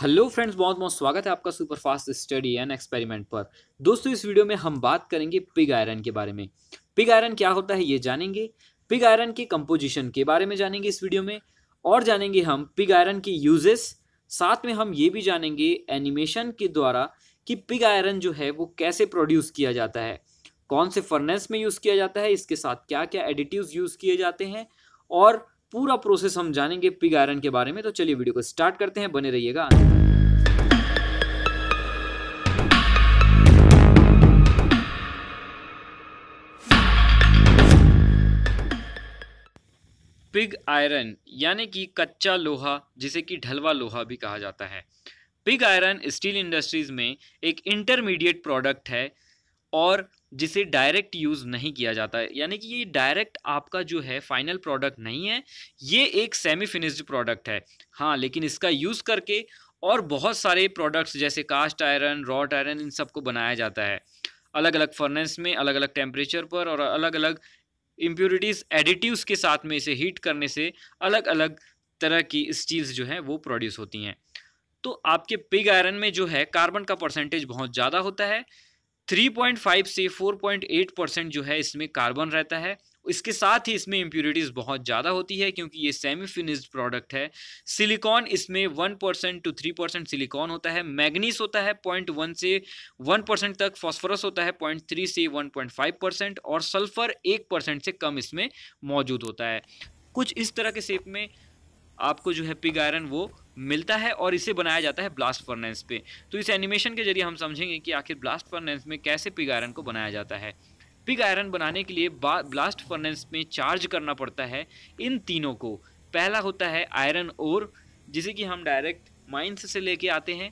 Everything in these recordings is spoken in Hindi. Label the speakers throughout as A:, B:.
A: हेलो फ्रेंड्स बहुत बहुत स्वागत है आपका super fast study and experiment पर दोस्तों इस वीडियो में हम बात करेंगे पिग आयरन के बारे में पिग आयरन क्या होता है ये जानेंगे पिग आयरन के कंपोजिशन के बारे में जानेंगे इस वीडियो में और जानेंगे हम पिग आयरन के यूजेस साथ में हम ये भी जानेंगे एनिमेशन के द्वारा कि पिग आयरन जो है वो कैसे प्रोड्यूस किया जाता है कौन से फर्नेस में यूज़ किया जाता है इसके साथ क्या क्या एडिटिव यूज़ किए जाते हैं और पूरा प्रोसेस हम जानेंगे पिग आयरन के बारे में तो चलिए वीडियो को स्टार्ट करते हैं बने रहिएगा पिग आयरन यानी कि कच्चा लोहा जिसे कि ढलवा लोहा भी कहा जाता है पिग आयरन स्टील इंडस्ट्रीज में एक इंटरमीडिएट प्रोडक्ट है और जिसे डायरेक्ट यूज़ नहीं किया जाता है यानी कि ये डायरेक्ट आपका जो है फाइनल प्रोडक्ट नहीं है ये एक सेमी फिनिश्ड प्रोडक्ट है हाँ लेकिन इसका यूज़ करके और बहुत सारे प्रोडक्ट्स जैसे कास्ट आयरन रॉट आयरन इन सबको बनाया जाता है अलग अलग फर्नेस में अलग अलग टेम्परेचर पर और अलग अलग इम्प्योरिटीज़ एडिटिव्स के साथ में इसे हीट करने से अलग अलग तरह की स्टील्स जो हैं वो प्रोड्यूस होती हैं तो आपके पिग आयरन में जो है कार्बन का परसेंटेज बहुत ज़्यादा होता है 3.5 से 4.8 परसेंट जो है इसमें कार्बन रहता है इसके साथ ही इसमें इम्प्यूरिटीज़ बहुत ज़्यादा होती है क्योंकि ये सेमी फिनिश्ड प्रोडक्ट है सिलिकॉन इसमें one percent two three percent silicon होता है मैग्नीस होता है पॉइंट वन से वन परसेंट तक फास्फोरस होता है पॉइंट थ्री से वन पॉइंट फाइव परसेंट और सल्फर एक परसेंट से कम इसमें मौजूद होता है कुछ इस तरह के शेप में आपको जो है पिग आयरन वो मिलता है और इसे बनाया जाता है ब्लास्ट फर्नेस पे तो इस एनिमेशन के जरिए हम समझेंगे कि आखिर ब्लास्ट फर्नेस में कैसे पिग आयरन को बनाया जाता है पिग आयरन बनाने के लिए ब्लास्ट फर्नेस में चार्ज करना पड़ता है इन तीनों को पहला होता है आयरन और जिसे कि हम डायरेक्ट माइंस से लेके आते हैं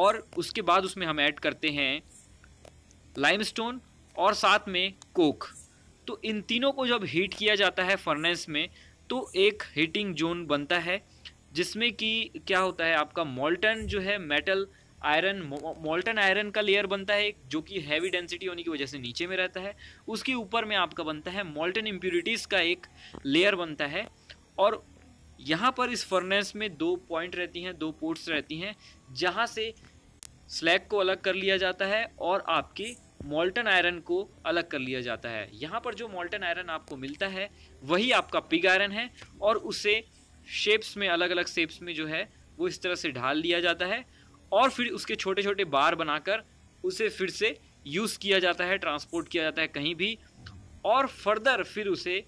A: और उसके बाद उसमें हम ऐड करते हैं लाइम और साथ में कोक तो इन तीनों को जब हीट किया जाता है फर्नेस में तो एक हीटिंग जोन बनता है जिसमें कि क्या होता है आपका मोल्टन जो है मेटल आयरन मोल्टन आयरन का लेयर बनता है जो कि हैवी डेंसिटी होने की वजह से नीचे में रहता है उसके ऊपर में आपका बनता है मोल्टन इम्प्यूरिटीज़ का एक लेयर बनता है और यहाँ पर इस फर्नेस में दो पॉइंट रहती हैं दो पोर्ट्स रहती हैं जहाँ से स्लैग को अलग कर लिया जाता है और आपके मोल्टन आयरन को अलग कर लिया जाता है यहाँ पर जो मोल्टन आयरन आपको मिलता है वही आपका पिग आयरन है और उसे शेप्स में अलग अलग शेप्स में जो है वो इस तरह से ढाल दिया जाता है और फिर उसके छोटे छोटे बार बनाकर उसे फिर से यूज़ किया जाता है ट्रांसपोर्ट किया जाता है कहीं भी और फर्दर फिर उसे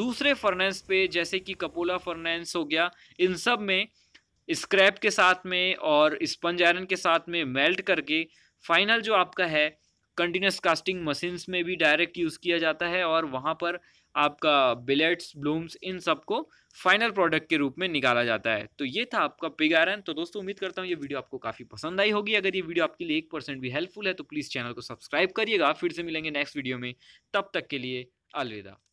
A: दूसरे फर्नेंस पे जैसे कि कपोला फर्नेंस हो गया इन सब में स्क्रैप के साथ में और स्पंज आयरन के साथ में मेल्ट करके फाइनल जो आपका है कंटिन्यूस कास्टिंग मशीन्स में भी डायरेक्ट यूज़ किया जाता है और वहाँ पर आपका बिलेट्स ब्लूम्स इन सबको फाइनल प्रोडक्ट के रूप में निकाला जाता है तो ये था आपका पिग आयरन तो दोस्तों उम्मीद करता हूँ ये वीडियो आपको काफ़ी पसंद आई होगी अगर ये वीडियो आपके लिए एक परसेंट भी हेल्पफुल है तो प्लीज़ चैनल को सब्सक्राइब करिएगा फिर से मिलेंगे नेक्स्ट वीडियो में तब तक के लिए अलविदा